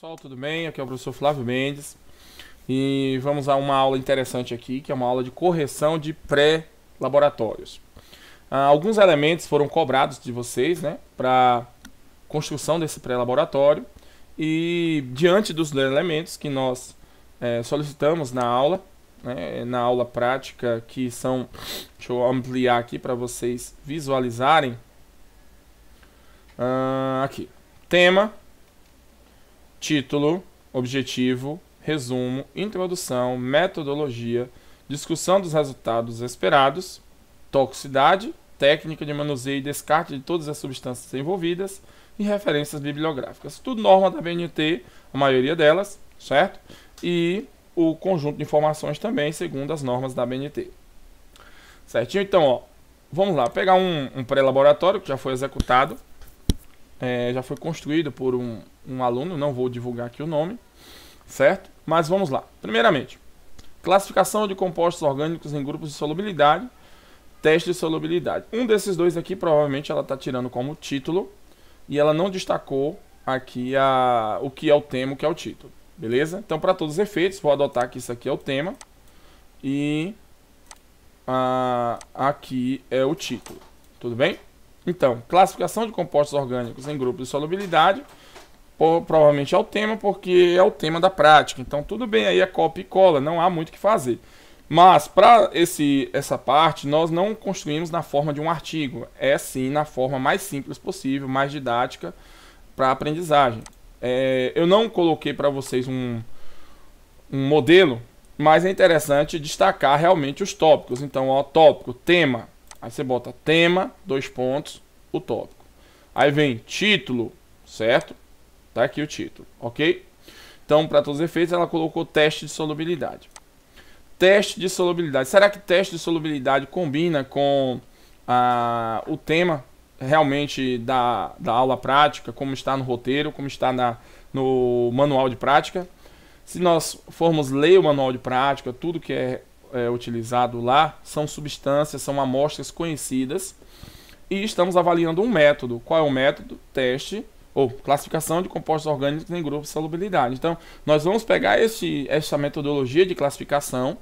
pessoal, tudo bem? Aqui é o professor Flávio Mendes e vamos a uma aula interessante aqui, que é uma aula de correção de pré-laboratórios. Ah, alguns elementos foram cobrados de vocês né, para construção desse pré-laboratório e diante dos elementos que nós é, solicitamos na aula, né, na aula prática, que são, deixa eu ampliar aqui para vocês visualizarem, ah, aqui, tema, título, objetivo, resumo, introdução, metodologia, discussão dos resultados esperados, toxicidade, técnica de manuseio e descarte de todas as substâncias envolvidas e referências bibliográficas. Tudo norma da BNT, a maioria delas, certo? E o conjunto de informações também, segundo as normas da BNT. Certinho? Então, ó, vamos lá. Pegar um, um pré-laboratório que já foi executado, é, já foi construído por um, um aluno, não vou divulgar aqui o nome, certo? Mas vamos lá. Primeiramente, classificação de compostos orgânicos em grupos de solubilidade, teste de solubilidade. Um desses dois aqui provavelmente ela está tirando como título e ela não destacou aqui a, o que é o tema, o que é o título. Beleza? Então, para todos os efeitos, vou adotar que isso aqui é o tema e a, aqui é o título. Tudo bem? Então, classificação de compostos orgânicos em grupos de solubilidade por, provavelmente ao é tema, porque é o tema da prática. Então tudo bem, aí é copia e cola, não há muito o que fazer. Mas para essa parte, nós não construímos na forma de um artigo, é sim na forma mais simples possível, mais didática para a aprendizagem. É, eu não coloquei para vocês um, um modelo, mas é interessante destacar realmente os tópicos. Então, ó, tópico, tema, aí você bota tema, dois pontos, o tópico. Aí vem título, certo? Tá aqui o título, ok? Então, para todos os efeitos, ela colocou teste de solubilidade. Teste de solubilidade. Será que teste de solubilidade combina com ah, o tema realmente da, da aula prática, como está no roteiro, como está na, no manual de prática? Se nós formos ler o manual de prática, tudo que é, é utilizado lá são substâncias, são amostras conhecidas e estamos avaliando um método. Qual é o método? Teste ou classificação de compostos orgânicos em grupos de solubilidade. Então, nós vamos pegar essa metodologia de classificação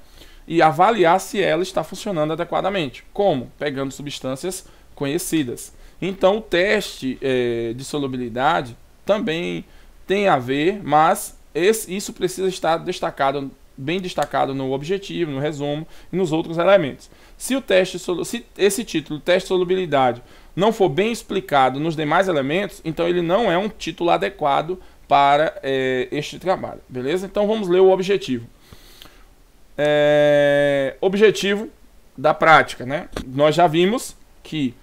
e avaliar se ela está funcionando adequadamente. Como? Pegando substâncias conhecidas. Então, o teste é, de solubilidade também tem a ver, mas esse, isso precisa estar destacado, bem destacado no objetivo, no resumo e nos outros elementos. Se o teste, se esse título, teste de solubilidade, não for bem explicado nos demais elementos, então ele não é um título adequado para é, este trabalho, beleza? Então vamos ler o objetivo. É, objetivo da prática, né? Nós já vimos que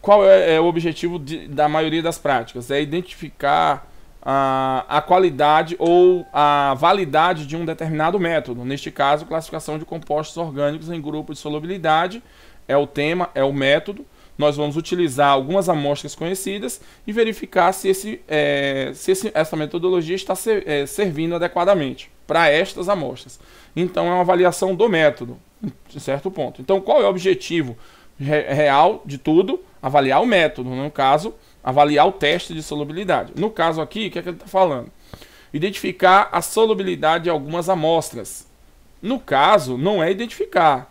qual é, é o objetivo de, da maioria das práticas? É identificar a, a qualidade ou a validade de um determinado método. Neste caso, classificação de compostos orgânicos em grupo de solubilidade é o tema, é o método nós vamos utilizar algumas amostras conhecidas e verificar se, esse, é, se esse, essa metodologia está ser, é, servindo adequadamente para estas amostras. Então, é uma avaliação do método, em certo ponto. Então, qual é o objetivo real de tudo? Avaliar o método, no caso, avaliar o teste de solubilidade. No caso aqui, o que, é que ele está falando? Identificar a solubilidade de algumas amostras. No caso, não é identificar,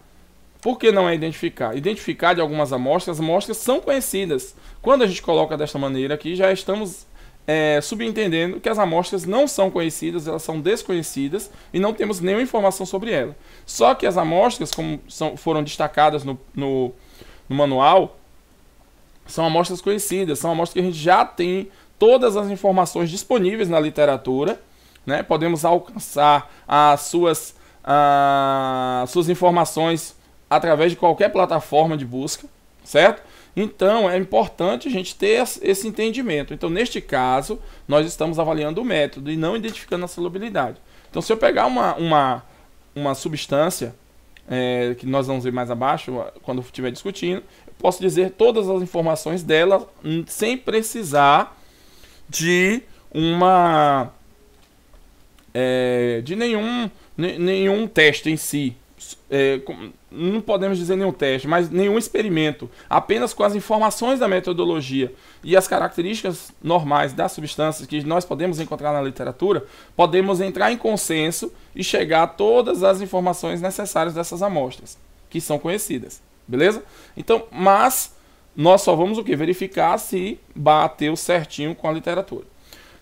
por que não é identificar? Identificar de algumas amostras, as amostras são conhecidas. Quando a gente coloca desta maneira aqui, já estamos é, subentendendo que as amostras não são conhecidas, elas são desconhecidas e não temos nenhuma informação sobre elas. Só que as amostras, como são, foram destacadas no, no, no manual, são amostras conhecidas, são amostras que a gente já tem todas as informações disponíveis na literatura, né? podemos alcançar as suas, as ah, suas informações através de qualquer plataforma de busca, certo? Então é importante a gente ter esse entendimento. Então, neste caso, nós estamos avaliando o método e não identificando a solubilidade. Então, se eu pegar uma, uma, uma substância, é, que nós vamos ver mais abaixo, quando estiver discutindo, eu posso dizer todas as informações dela sem precisar de uma. É, de nenhum, nenhum teste em si, é, não podemos dizer nenhum teste, mas nenhum experimento, apenas com as informações da metodologia e as características normais das substâncias que nós podemos encontrar na literatura, podemos entrar em consenso e chegar a todas as informações necessárias dessas amostras, que são conhecidas, beleza? Então, mas nós só vamos o que verificar se bateu certinho com a literatura.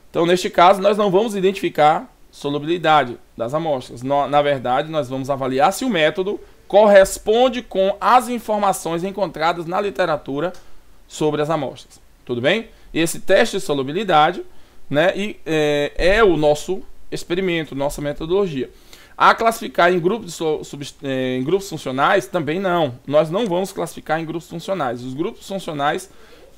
Então, neste caso, nós não vamos identificar solubilidade das amostras. Na verdade, nós vamos avaliar se o método corresponde com as informações encontradas na literatura sobre as amostras. Tudo bem? Esse teste de solubilidade né, e, é, é o nosso experimento, nossa metodologia. A classificar em grupos, é, em grupos funcionais também não. Nós não vamos classificar em grupos funcionais. Os grupos funcionais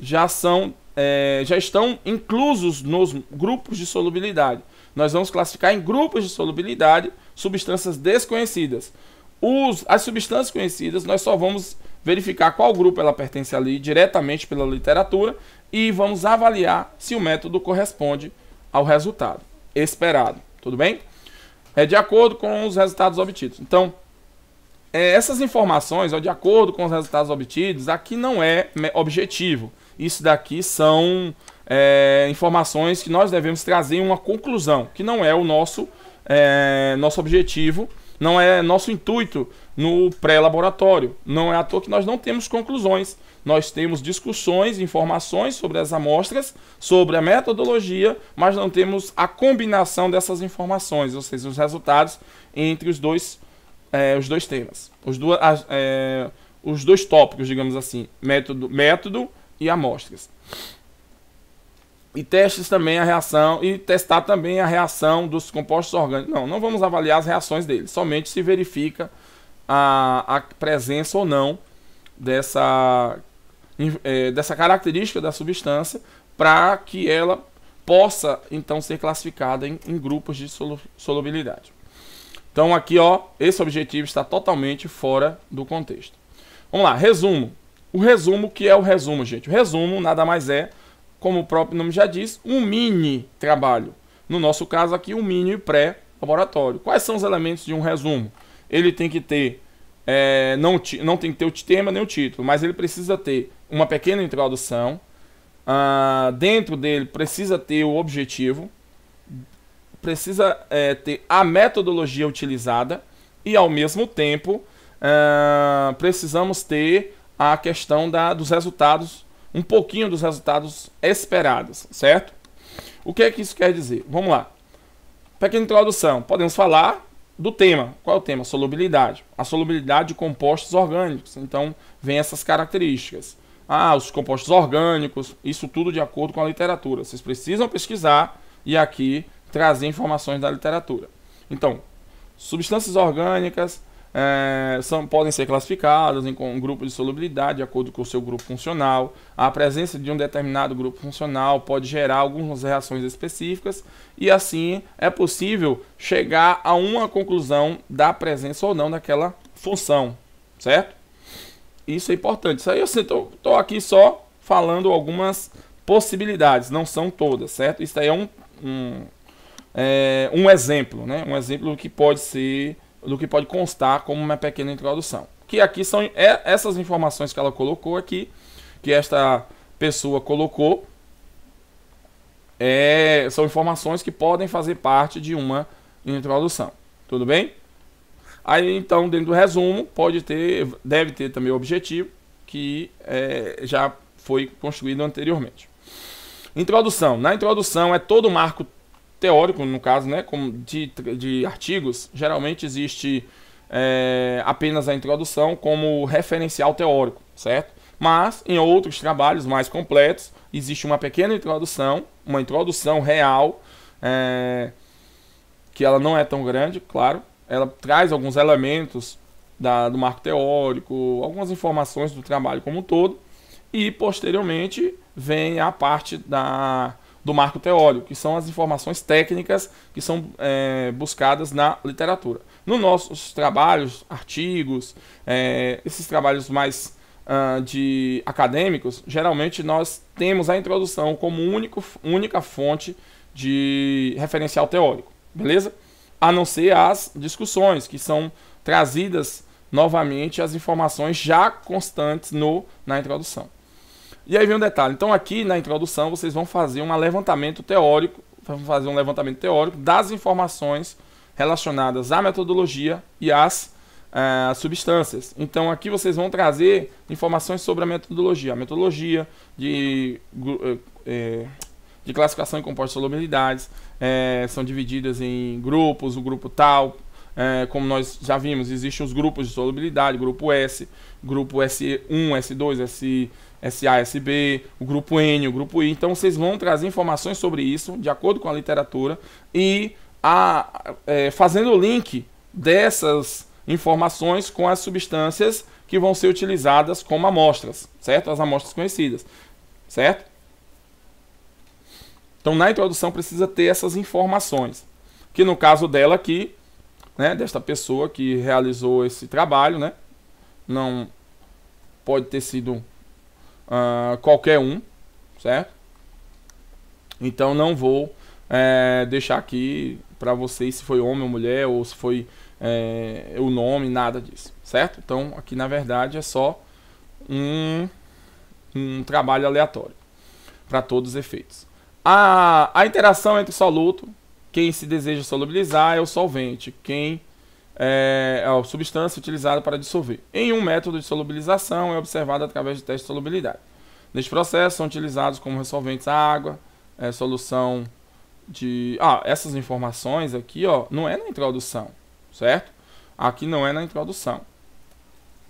já são é, já estão inclusos nos grupos de solubilidade nós vamos classificar em grupos de solubilidade substâncias desconhecidas. Os, as substâncias conhecidas, nós só vamos verificar qual grupo ela pertence ali diretamente pela literatura e vamos avaliar se o método corresponde ao resultado esperado. Tudo bem? É de acordo com os resultados obtidos. Então, é, essas informações, ó, de acordo com os resultados obtidos, aqui não é objetivo. Isso daqui são é, informações que nós devemos trazer uma conclusão, que não é o nosso, é, nosso objetivo, não é nosso intuito no pré-laboratório. Não é à toa que nós não temos conclusões. Nós temos discussões, informações sobre as amostras, sobre a metodologia, mas não temos a combinação dessas informações, ou seja, os resultados entre os dois, é, os dois temas, os, duas, é, os dois tópicos, digamos assim, método, método e amostras. E testes também a reação e testar também a reação dos compostos orgânicos. Não, não vamos avaliar as reações deles, somente se verifica a, a presença ou não dessa, é, dessa característica da substância para que ela possa então ser classificada em, em grupos de solubilidade. Então aqui, ó, esse objetivo está totalmente fora do contexto. Vamos lá, resumo. O resumo que é o resumo, gente. O resumo nada mais é como o próprio nome já diz, um mini trabalho. No nosso caso aqui, um mini pré-laboratório. Quais são os elementos de um resumo? Ele tem que ter, é, não, não tem que ter o tema nem o título, mas ele precisa ter uma pequena introdução. Ah, dentro dele precisa ter o objetivo, precisa é, ter a metodologia utilizada e ao mesmo tempo ah, precisamos ter a questão da, dos resultados um pouquinho dos resultados esperados, certo? O que é que isso quer dizer? Vamos lá. Pequena introdução. Podemos falar do tema. Qual é o tema? Solubilidade. A solubilidade de compostos orgânicos. Então, vem essas características. Ah, os compostos orgânicos, isso tudo de acordo com a literatura. Vocês precisam pesquisar e aqui trazer informações da literatura. Então, substâncias orgânicas, é, são, podem ser classificadas em um grupo de solubilidade de acordo com o seu grupo funcional. A presença de um determinado grupo funcional pode gerar algumas reações específicas e assim é possível chegar a uma conclusão da presença ou não daquela função, certo? Isso é importante. Isso aí eu assim, estou aqui só falando algumas possibilidades, não são todas, certo? Isso aí é um, um, é, um exemplo, né? Um exemplo que pode ser do que pode constar como uma pequena introdução. Que aqui são é, essas informações que ela colocou aqui, que esta pessoa colocou, é, são informações que podem fazer parte de uma introdução. Tudo bem? Aí então, dentro do resumo, pode ter, deve ter também o objetivo que é, já foi construído anteriormente. Introdução. Na introdução é todo o marco teórico, no caso, né, de, de artigos, geralmente existe é, apenas a introdução como referencial teórico, certo? Mas em outros trabalhos mais completos existe uma pequena introdução, uma introdução real, é, que ela não é tão grande, claro. Ela traz alguns elementos da, do marco teórico, algumas informações do trabalho como um todo, e posteriormente vem a parte da do marco teórico, que são as informações técnicas que são é, buscadas na literatura. Nos nossos trabalhos, artigos, é, esses trabalhos mais uh, de acadêmicos, geralmente nós temos a introdução como único, única fonte de referencial teórico, beleza? A não ser as discussões, que são trazidas novamente as informações já constantes no, na introdução. E aí vem um detalhe. Então aqui na introdução vocês vão fazer um levantamento teórico, vão fazer um levantamento teórico das informações relacionadas à metodologia e às uh, substâncias. Então aqui vocês vão trazer informações sobre a metodologia, a metodologia de, eh, eh, de classificação e compostos solubilidades, é, são divididas em grupos, o grupo tal, é, como nós já vimos, existem os grupos de solubilidade, grupo S, grupo S1, S2, S, SA, SB, o grupo N, o grupo I. Então vocês vão trazer informações sobre isso, de acordo com a literatura, e a, é, fazendo o link dessas informações com as substâncias que vão ser utilizadas como amostras, certo? As amostras conhecidas, certo? Então na introdução precisa ter essas informações, que no caso dela aqui né, desta pessoa que realizou esse trabalho, né? Não pode ter sido uh, qualquer um, certo? Então não vou é, deixar aqui para vocês se foi homem ou mulher ou se foi é, o nome, nada disso, certo? Então aqui na verdade é só um, um trabalho aleatório para todos os efeitos. A, a interação entre soluto quem se deseja solubilizar é o solvente, quem é, é a substância utilizada para dissolver. Em um método de solubilização é observado através de teste de solubilidade. Neste processo são utilizados como resolventes a água, é, solução de... Ah, essas informações aqui ó, não é na introdução, certo? Aqui não é na introdução.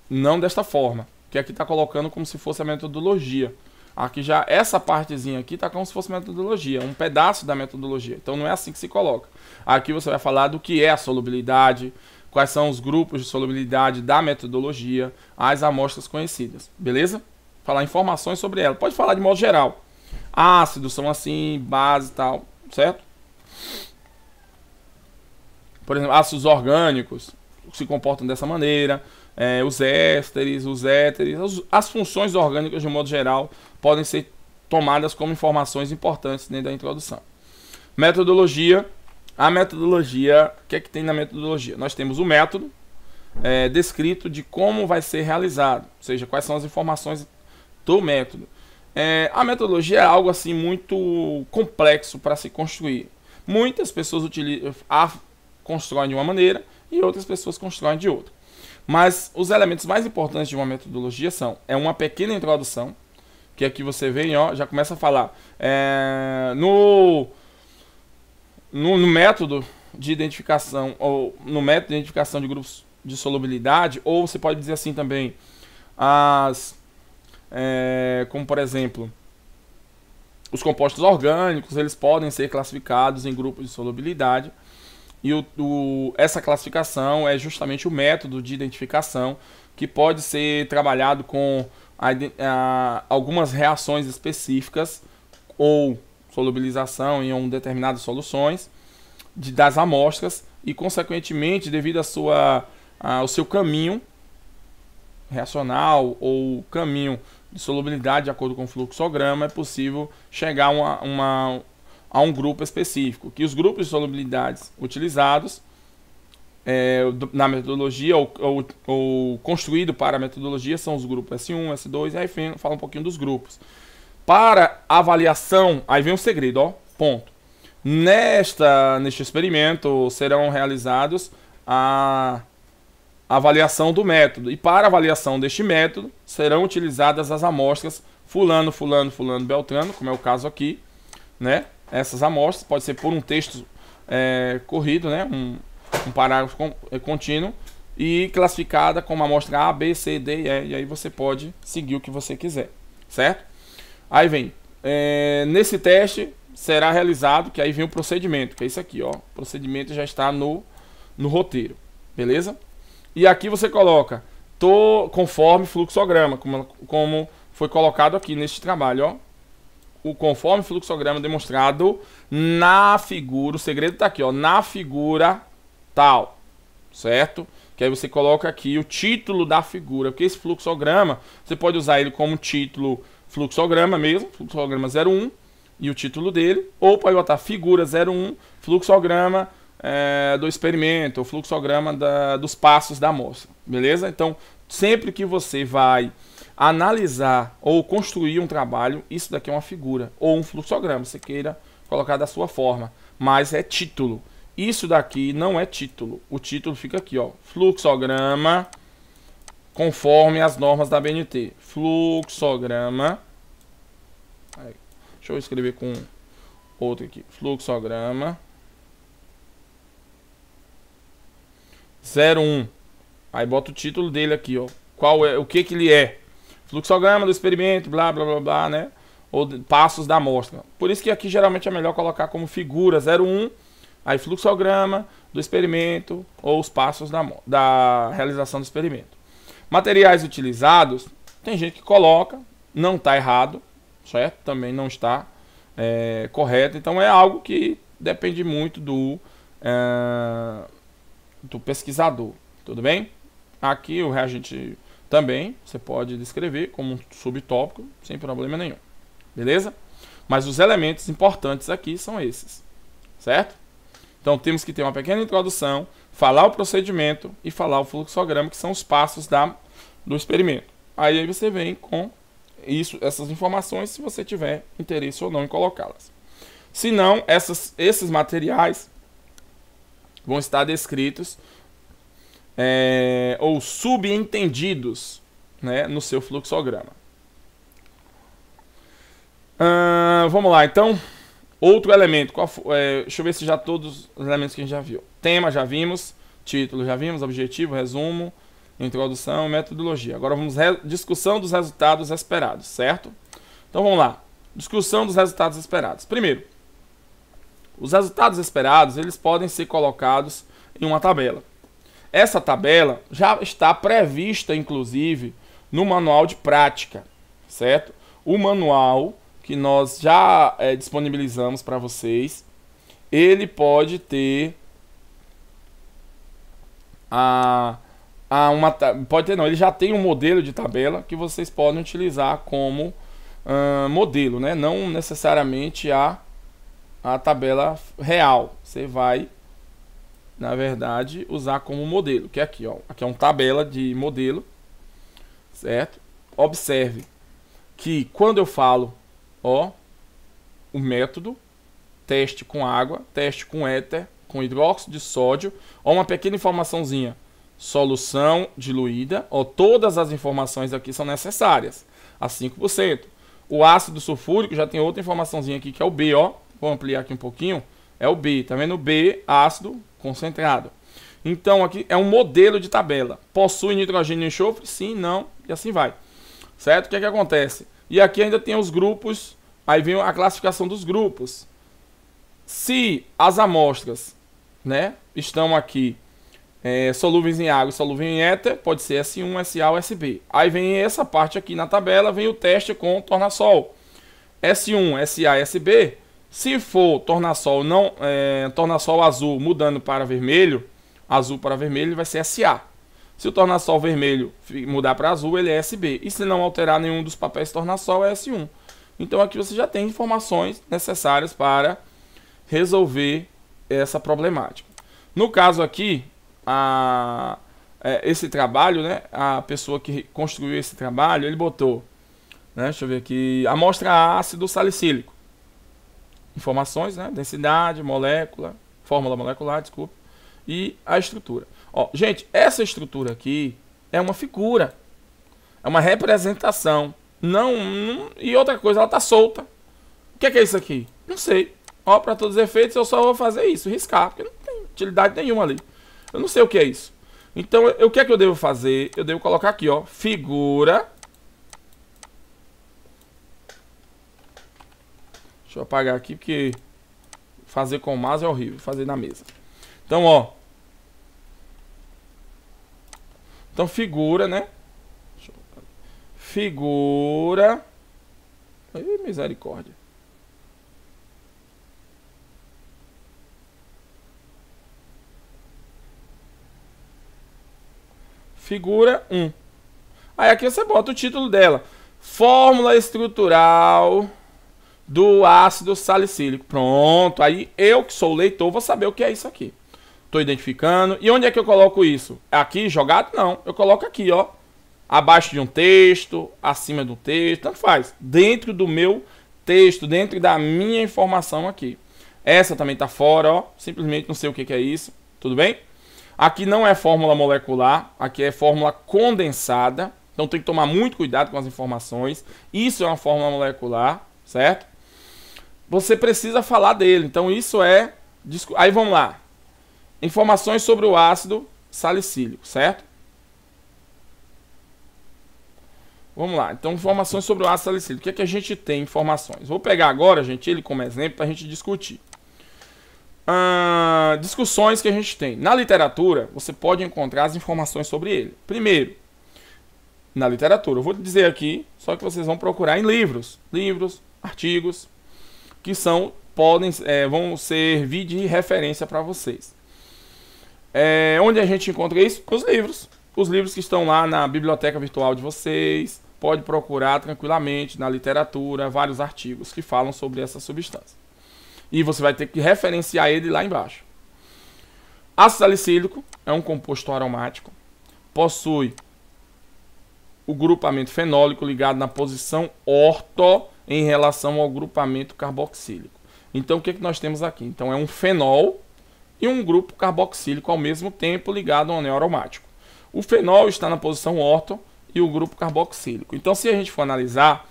Não desta forma, que aqui está colocando como se fosse a metodologia. Aqui já essa partezinha aqui tá como se fosse metodologia, um pedaço da metodologia. Então não é assim que se coloca. Aqui você vai falar do que é a solubilidade, quais são os grupos de solubilidade da metodologia, as amostras conhecidas, beleza? Falar informações sobre ela. Pode falar de modo geral. Ácidos são assim, base e tal, certo? Por exemplo, ácidos orgânicos se comportam dessa maneira, é, os ésteres, os éteres, as funções orgânicas de um modo geral podem ser tomadas como informações importantes dentro da introdução. Metodologia. A metodologia, o que é que tem na metodologia? Nós temos o método é, descrito de como vai ser realizado, ou seja, quais são as informações do método. É, a metodologia é algo assim muito complexo para se construir. Muitas pessoas utilizam, a, constroem de uma maneira e outras pessoas constroem de outra. Mas os elementos mais importantes de uma metodologia são: é uma pequena introdução, que aqui você vem, ó, já começa a falar. É, no, no, no, método de identificação, ou no método de identificação de grupos de solubilidade, ou você pode dizer assim também, as, é, como por exemplo, os compostos orgânicos, eles podem ser classificados em grupos de solubilidade, e o, o, essa classificação é justamente o método de identificação que pode ser trabalhado com a, algumas reações específicas ou solubilização em um determinadas soluções de, das amostras e, consequentemente, devido à sua, ao seu caminho reacional ou caminho de solubilidade de acordo com o fluxograma, é possível chegar uma, uma, a um grupo específico. Que os grupos de solubilidades utilizados é, na metodologia ou, ou, ou, construído para a metodologia são os grupos S1, S2, e aí fala um pouquinho dos grupos. Para avaliação, aí vem o um segredo, ó, ponto. Nesta, neste experimento serão realizados a avaliação do método. E para avaliação deste método serão utilizadas as amostras fulano, fulano, fulano, beltrano, como é o caso aqui, né? Essas amostras, pode ser por um texto é, corrido, né? Um, um parágrafo eh, contínuo e classificada como amostra A, B, C, D e E. E aí você pode seguir o que você quiser, certo? Aí vem, é, nesse teste será realizado, que aí vem o procedimento, que é isso aqui, ó. O procedimento já está no, no roteiro, beleza? E aqui você coloca, tô conforme fluxograma, como, como foi colocado aqui neste trabalho, ó. O conforme fluxograma demonstrado na figura, o segredo está aqui, ó, na figura tal, certo? Que aí você coloca aqui o título da figura, porque esse fluxograma, você pode usar ele como título fluxograma mesmo, fluxograma 01, e o título dele, ou pode botar figura 01, fluxograma é, do experimento, o fluxograma da, dos passos da amostra, beleza? Então, sempre que você vai analisar ou construir um trabalho, isso daqui é uma figura, ou um fluxograma, você queira colocar da sua forma, mas é título. Isso daqui não é título. O título fica aqui, ó. Fluxograma conforme as normas da BNT. Fluxograma. Aí, deixa eu escrever com outro aqui. Fluxograma. 01. Aí bota o título dele aqui, ó. Qual é, o que que ele é? Fluxograma do experimento, blá blá blá blá, né? Ou passos da amostra. Por isso que aqui geralmente é melhor colocar como figura 01 a fluxograma do experimento ou os passos da, da realização do experimento. Materiais utilizados, tem gente que coloca, não está errado, certo? Também não está é, correto. Então é algo que depende muito do, é, do pesquisador, tudo bem? Aqui o reagente também você pode descrever como um subtópico, sem problema nenhum, beleza? Mas os elementos importantes aqui são esses, certo? Então temos que ter uma pequena introdução, falar o procedimento e falar o fluxograma, que são os passos da, do experimento. Aí, você vem com isso, essas informações, se você tiver interesse ou não em colocá-las. Se não, essas, esses materiais vão estar descritos é, ou subentendidos né, no seu fluxograma. Uh, vamos lá, então, Outro elemento, qual é, deixa eu ver se já todos os elementos que a gente já viu. Tema já vimos, título já vimos, objetivo, resumo, introdução, metodologia. Agora vamos discussão dos resultados esperados, certo? Então vamos lá. Discussão dos resultados esperados. Primeiro, os resultados esperados, eles podem ser colocados em uma tabela. Essa tabela já está prevista inclusive no manual de prática, certo? O manual que nós já é, disponibilizamos para vocês, ele pode ter a, a uma pode ter não, ele já tem um modelo de tabela que vocês podem utilizar como uh, modelo, né? Não necessariamente a a tabela real. Você vai na verdade usar como modelo, que é aqui, ó. Aqui é uma tabela de modelo, certo? Observe que quando eu falo ó, o método, teste com água, teste com éter, com hidróxido de sódio, ó, uma pequena informaçãozinha, solução diluída, ó, todas as informações aqui são necessárias, a 5%. O ácido sulfúrico já tem outra informaçãozinha aqui que é o B, ó, vou ampliar aqui um pouquinho, é o B, tá vendo? B, ácido concentrado. Então aqui é um modelo de tabela. Possui nitrogênio e enxofre? Sim, não, e assim vai. Certo? O que é que acontece? E aqui ainda tem os grupos, aí vem a classificação dos grupos. Se as amostras né, estão aqui é, solúveis em água e solúveis em éter, pode ser S1, SA ou SB. Aí vem essa parte aqui na tabela, vem o teste com tornasol. S1, SA, SB, se for tornasol, não, é, tornasol azul mudando para vermelho, azul para vermelho, ele vai ser SA. Se o tornassol vermelho mudar para azul, ele é SB. E se não alterar nenhum dos papéis tornassol, é S1. Então aqui você já tem informações necessárias para resolver essa problemática. No caso aqui, a, é, esse trabalho, né, a pessoa que construiu esse trabalho, ele botou, né, deixa eu ver aqui, amostra ácido salicílico. Informações, né, densidade, molécula, fórmula molecular, desculpa, e a estrutura. Ó, gente, essa estrutura aqui é uma figura. É uma representação. Não, não e outra coisa, ela tá solta. O que é, que é isso aqui? Não sei. Ó, para todos os efeitos, eu só vou fazer isso, riscar, porque não tem utilidade nenhuma ali. Eu não sei o que é isso. Então, eu, o que é que eu devo fazer? Eu devo colocar aqui, ó, figura. Deixa eu apagar aqui, porque fazer com o mouse é horrível, fazer na mesa. Então, ó, Então figura, né? Figura. Ih, misericórdia. Figura 1. Aí aqui você bota o título dela. Fórmula estrutural do ácido salicílico. Pronto. Aí eu que sou leitor vou saber o que é isso aqui. Estou identificando. E onde é que eu coloco isso? Aqui, jogado? Não. Eu coloco aqui, ó. Abaixo de um texto, acima do texto, tanto faz. Dentro do meu texto, dentro da minha informação aqui. Essa também está fora, ó. Simplesmente não sei o que, que é isso. Tudo bem? Aqui não é fórmula molecular, aqui é fórmula condensada. Então tem que tomar muito cuidado com as informações. Isso é uma fórmula molecular, certo? Você precisa falar dele. Então isso é. Aí vamos lá informações sobre o ácido salicílico, certo? Vamos lá, então informações sobre o ácido salicílico. O que, é que a gente tem informações? Vou pegar agora, gente, ele como exemplo para a gente discutir. Ah, discussões que a gente tem. Na literatura, você pode encontrar as informações sobre ele. Primeiro, na literatura. Eu vou dizer aqui, só que vocês vão procurar em livros, livros, artigos, que são podem é, vão servir de referência para vocês. É, onde a gente encontra isso? Nos livros. Os livros que estão lá na biblioteca virtual de vocês. Pode procurar tranquilamente na literatura vários artigos que falam sobre essa substância. E você vai ter que referenciar ele lá embaixo. Ácido salicílico é um composto aromático. Possui o grupamento fenólico ligado na posição orto em relação ao grupamento carboxílico. Então, o que, é que nós temos aqui? Então, é um fenol e um grupo carboxílico ao mesmo tempo ligado ao anel aromático. O fenol está na posição orto e o grupo carboxílico. Então, se a gente for analisar,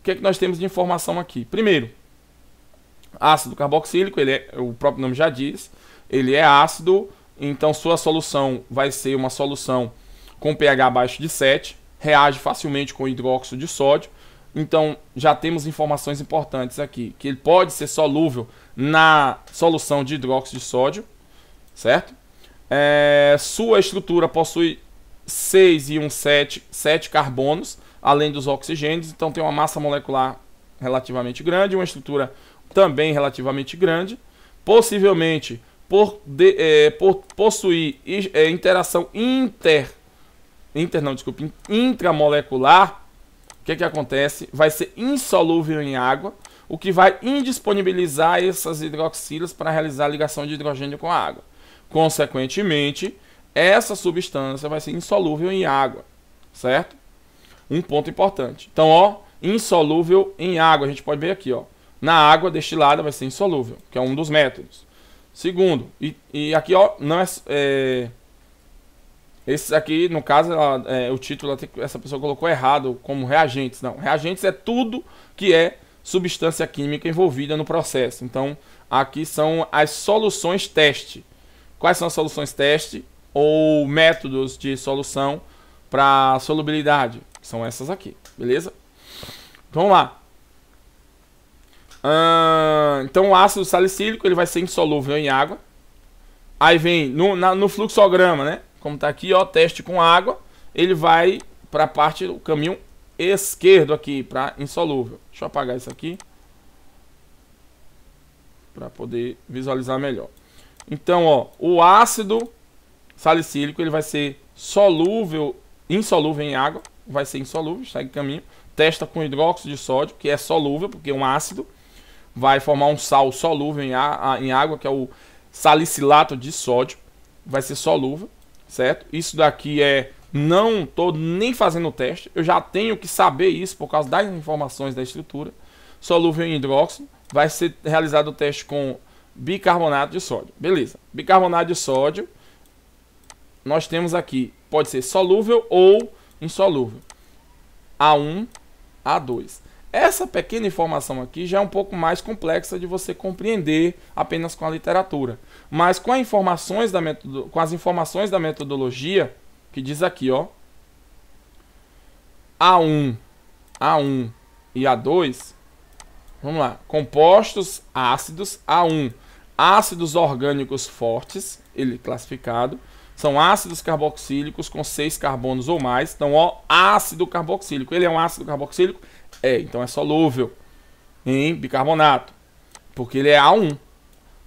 o que é que nós temos de informação aqui? Primeiro, ácido carboxílico, ele é, o próprio nome já diz, ele é ácido, então sua solução vai ser uma solução com pH abaixo de 7, reage facilmente com hidróxido de sódio então, já temos informações importantes aqui, que ele pode ser solúvel na solução de hidróxido de sódio, certo? É, sua estrutura possui 6 e 1, 7, 7 carbonos, além dos oxigênios, então tem uma massa molecular relativamente grande, uma estrutura também relativamente grande, possivelmente por, de, é, por possuir é, interação inter, inter não, desculpe, intramolecular, o que, que acontece? Vai ser insolúvel em água, o que vai indisponibilizar essas hidroxilas para realizar a ligação de hidrogênio com a água. Consequentemente, essa substância vai ser insolúvel em água, certo? Um ponto importante. Então, ó, insolúvel em água, a gente pode ver aqui, ó. Na água destilada vai ser insolúvel, que é um dos métodos. Segundo, e, e aqui, ó, não é, é esses aqui, no caso, ela, é, o título essa pessoa colocou errado como reagentes. Não, reagentes é tudo que é substância química envolvida no processo. Então, aqui são as soluções teste. Quais são as soluções teste ou métodos de solução para solubilidade? São essas aqui, beleza? Então, vamos lá. então, o ácido salicílico ele vai ser insolúvel em água. Aí vem no, na, no fluxograma, né? como está aqui, ó, teste com água, ele vai para a parte do caminho esquerdo aqui, para insolúvel. Deixa eu apagar isso aqui para poder visualizar melhor. Então, ó, o ácido salicílico ele vai ser solúvel, insolúvel em água, vai ser insolúvel, segue caminho. Testa com hidróxido de sódio, que é solúvel, porque é um ácido, vai formar um sal solúvel em, em água, que é o salicilato de sódio, vai ser solúvel certo? Isso daqui é não estou nem fazendo o teste, eu já tenho que saber isso por causa das informações da estrutura. Solúvel em hidróxido, vai ser realizado o teste com bicarbonato de sódio. Beleza, bicarbonato de sódio, nós temos aqui, pode ser solúvel ou insolúvel. A1, A2. Essa pequena informação aqui já é um pouco mais complexa de você compreender apenas com a literatura. Mas com, informações da metodo, com as informações da metodologia, que diz aqui, ó, A1, A1 e A2, vamos lá, compostos ácidos, A1, ácidos orgânicos fortes, ele classificado, são ácidos carboxílicos com seis carbonos ou mais. Então, ó, ácido carboxílico. Ele é um ácido carboxílico? É, então é solúvel em bicarbonato, porque ele é A1.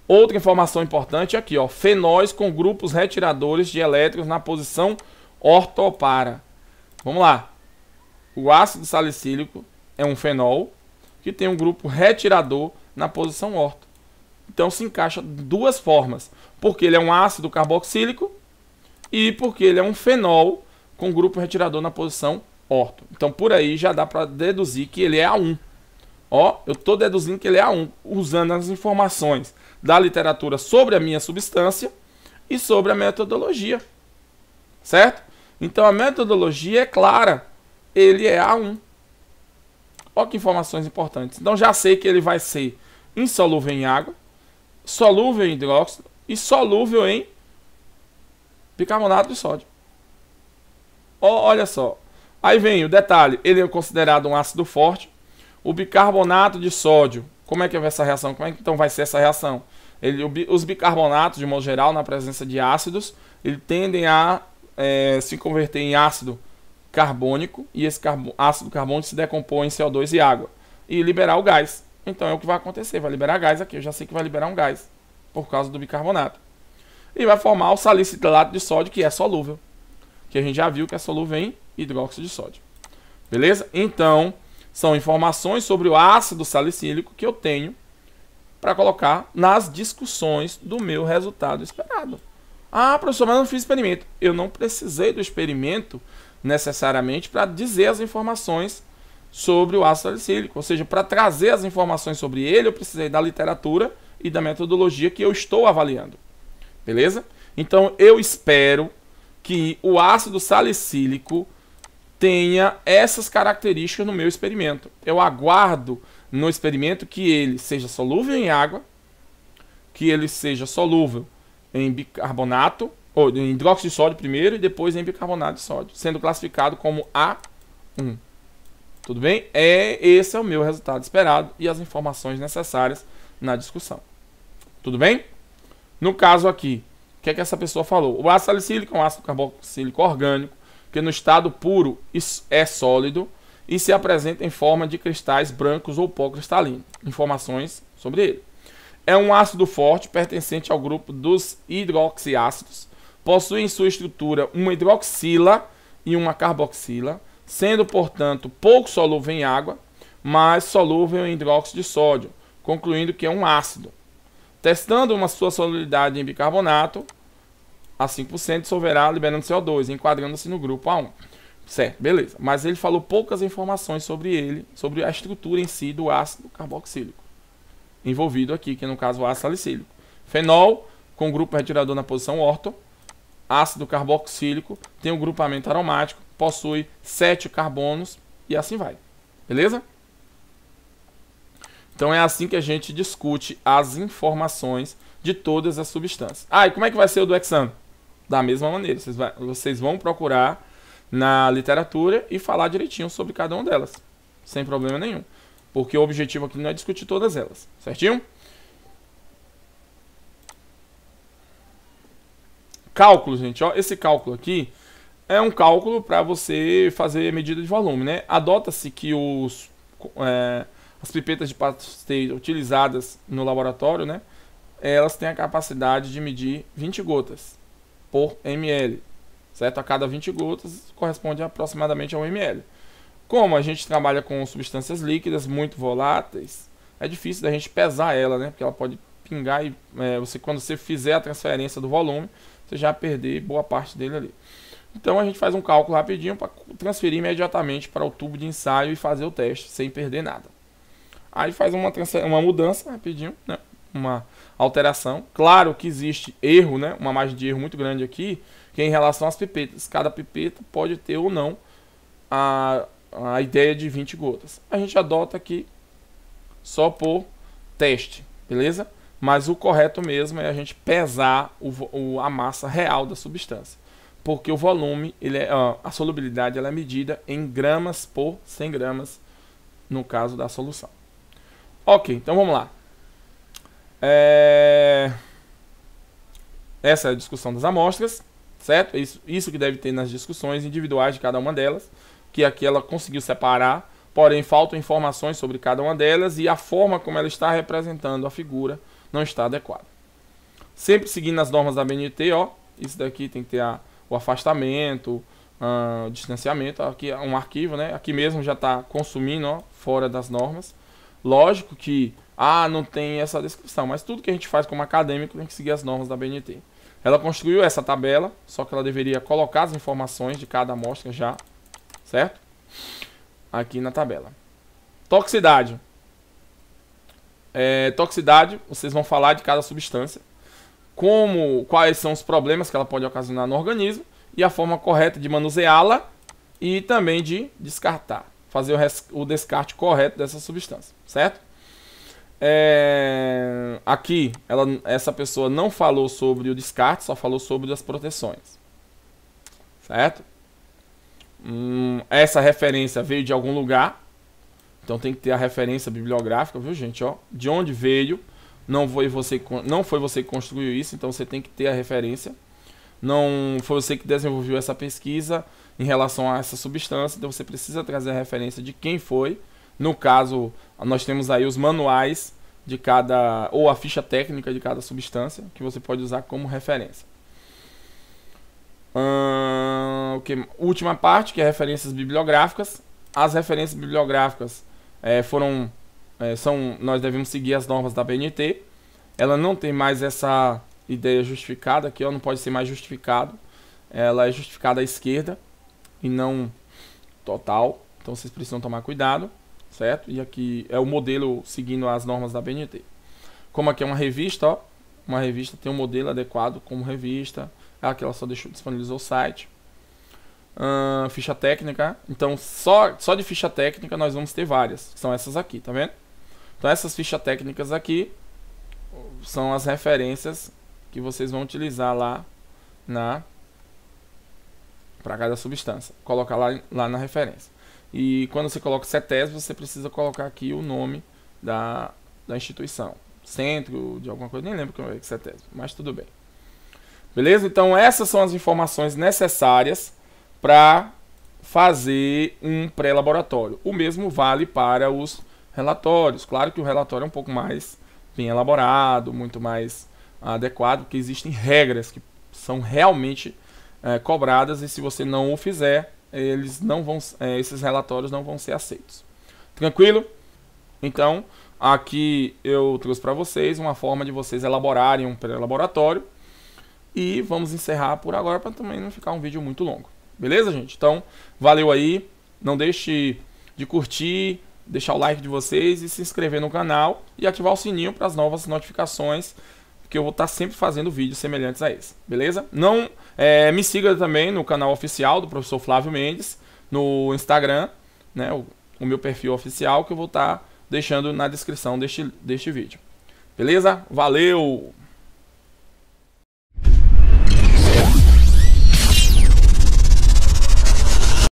Outra informação importante é aqui, ó, fenóis com grupos retiradores de elétrons na posição ortopara. Vamos lá. O ácido salicílico é um fenol que tem um grupo retirador na posição orto. Então se encaixa duas formas, porque ele é um ácido carboxílico e porque ele é um fenol com grupo retirador na posição orto. Então por aí já dá para deduzir que ele é A1. Ó, eu estou deduzindo que ele é A1, usando as informações da literatura sobre a minha substância e sobre a metodologia. Certo? Então a metodologia é clara. Ele é A1. Ó que informações importantes. Então já sei que ele vai ser insolúvel em água, solúvel em hidróxido e solúvel em bicarbonato de sódio. ó Olha só. Aí vem o detalhe. Ele é considerado um ácido forte o bicarbonato de sódio. Como é que vai essa reação? Como é que então vai ser essa reação? Ele, os bicarbonatos, de modo geral, na presença de ácidos, eles tendem a é, se converter em ácido carbônico e esse carbo, ácido carbônico se decompõe em CO2 e água e liberar o gás. Então é o que vai acontecer, vai liberar gás aqui. Eu já sei que vai liberar um gás por causa do bicarbonato. E vai formar o salicilato de sódio, que é solúvel, que a gente já viu que é solúvel em hidróxido de sódio. Beleza? Então, são informações sobre o ácido salicílico que eu tenho para colocar nas discussões do meu resultado esperado. Ah, professor, mas eu não fiz experimento. Eu não precisei do experimento necessariamente para dizer as informações sobre o ácido salicílico. Ou seja, para trazer as informações sobre ele, eu precisei da literatura e da metodologia que eu estou avaliando. Beleza? Então, eu espero que o ácido salicílico tenha essas características no meu experimento. Eu aguardo no experimento que ele seja solúvel em água, que ele seja solúvel em bicarbonato, ou em hidróxido de sódio primeiro e depois em bicarbonato de sódio, sendo classificado como A1. Tudo bem? É, esse é o meu resultado esperado e as informações necessárias na discussão. Tudo bem? No caso aqui, o que é que essa pessoa falou? O ácido salicílico é um ácido carboxílico orgânico que no estado puro é sólido e se apresenta em forma de cristais brancos ou pó cristalino. Informações sobre ele. É um ácido forte pertencente ao grupo dos hidroxiácidos. Possui em sua estrutura uma hidroxila e uma carboxila, sendo, portanto, pouco solúvel em água, mas solúvel em hidróxido de sódio, concluindo que é um ácido. Testando uma sua solubilidade em bicarbonato, a 5%, dissolverá liberando CO2, enquadrando-se no grupo A1. Certo, beleza. Mas ele falou poucas informações sobre ele, sobre a estrutura em si do ácido carboxílico envolvido aqui, que no caso é o ácido salicílico. Fenol, com grupo retirador na posição orto. Ácido carboxílico, tem um grupamento aromático, possui 7 carbonos e assim vai. Beleza? Então é assim que a gente discute as informações de todas as substâncias. Ah, e como é que vai ser o do hexano? da mesma maneira. Vocês, vai, vocês vão procurar na literatura e falar direitinho sobre cada uma delas, sem problema nenhum. Porque o objetivo aqui não é discutir todas elas, certinho? Cálculo, gente, ó, esse cálculo aqui é um cálculo para você fazer medida de volume, né? Adota-se que os, é, as pipetas de pastel utilizadas no laboratório, né? Elas têm a capacidade de medir 20 gotas por ml, certo? A cada 20 gotas corresponde aproximadamente a 1 ml. Como a gente trabalha com substâncias líquidas muito voláteis, é difícil da gente pesar ela, né? Porque ela pode pingar e é, você, quando você fizer a transferência do volume, você já perder boa parte dele ali. Então a gente faz um cálculo rapidinho para transferir imediatamente para o tubo de ensaio e fazer o teste sem perder nada. Aí faz uma, uma mudança rapidinho, né? uma alteração. Claro que existe erro, né? Uma margem de erro muito grande aqui, que é em relação às pipetas. Cada pipeta pode ter ou não a, a ideia de 20 gotas. A gente adota aqui só por teste, beleza? Mas o correto mesmo é a gente pesar o, o a massa real da substância. Porque o volume, ele é, a solubilidade ela é medida em gramas por 100 gramas, no caso da solução. Ok, então vamos lá. É... Essa é a discussão das amostras, certo? Isso, isso que deve ter nas discussões individuais de cada uma delas, que aqui ela conseguiu separar, porém faltam informações sobre cada uma delas e a forma como ela está representando a figura não está adequada. Sempre seguindo as normas da BNT, ó, isso daqui tem que ter a, o afastamento, ah, o distanciamento. Aqui é um arquivo, né? Aqui mesmo já está consumindo, ó, fora das normas. Lógico que ah, não tem essa descrição, mas tudo que a gente faz como acadêmico tem que seguir as normas da BNT. Ela construiu essa tabela, só que ela deveria colocar as informações de cada amostra já, certo? Aqui na tabela. Toxicidade. É, toxicidade, vocês vão falar de cada substância, como, quais são os problemas que ela pode ocasionar no organismo e a forma correta de manuseá-la e também de descartar, fazer o, o descarte correto dessa substância, certo? É... Aqui, ela, essa pessoa não falou sobre o descarte, só falou sobre as proteções. Certo? Hum, essa referência veio de algum lugar. Então tem que ter a referência bibliográfica, viu, gente? Ó, de onde veio. Não foi, você, não foi você que construiu isso, então você tem que ter a referência. Não foi você que desenvolveu essa pesquisa em relação a essa substância, então você precisa trazer a referência de quem foi no caso, nós temos aí os manuais de cada ou a ficha técnica de cada substância que você pode usar como referência. Hum, okay. Última parte que é referências bibliográficas. As referências bibliográficas é, foram é, são nós devemos seguir as normas da BNT. Ela não tem mais essa ideia justificada aqui, ó, não pode ser mais justificado. Ela é justificada à esquerda e não total. Então vocês precisam tomar cuidado certo? E aqui é o modelo seguindo as normas da BNT. Como aqui é uma revista, ó, uma revista tem um modelo adequado como revista. Aqui ela só deixou disponibilizou o site. Uh, ficha técnica. Então, só, só de ficha técnica nós vamos ter várias. são essas aqui, tá vendo? Então, essas fichas técnicas aqui são as referências que vocês vão utilizar lá na para cada substância. Colocar lá, lá na referência. E quando você coloca CETES, você precisa colocar aqui o nome da, da instituição. Centro de alguma coisa, nem lembro como é que é CETES, mas tudo bem. Beleza? Então essas são as informações necessárias para fazer um pré-laboratório. O mesmo vale para os relatórios. Claro que o relatório é um pouco mais bem elaborado, muito mais adequado, porque existem regras que são realmente é, cobradas e se você não o fizer, eles não vão, eh, esses relatórios não vão ser aceitos. Tranquilo? Então, aqui eu trouxe para vocês uma forma de vocês elaborarem um pré-laboratório. E vamos encerrar por agora para também não ficar um vídeo muito longo. Beleza, gente? Então, valeu aí. Não deixe de curtir, deixar o like de vocês e se inscrever no canal e ativar o sininho para as novas notificações, que eu vou estar tá sempre fazendo vídeos semelhantes a esse. Beleza? Não é, me siga também no canal oficial do professor Flávio Mendes, no Instagram, né, o, o meu perfil oficial, que eu vou estar tá deixando na descrição deste, deste vídeo. Beleza? Valeu!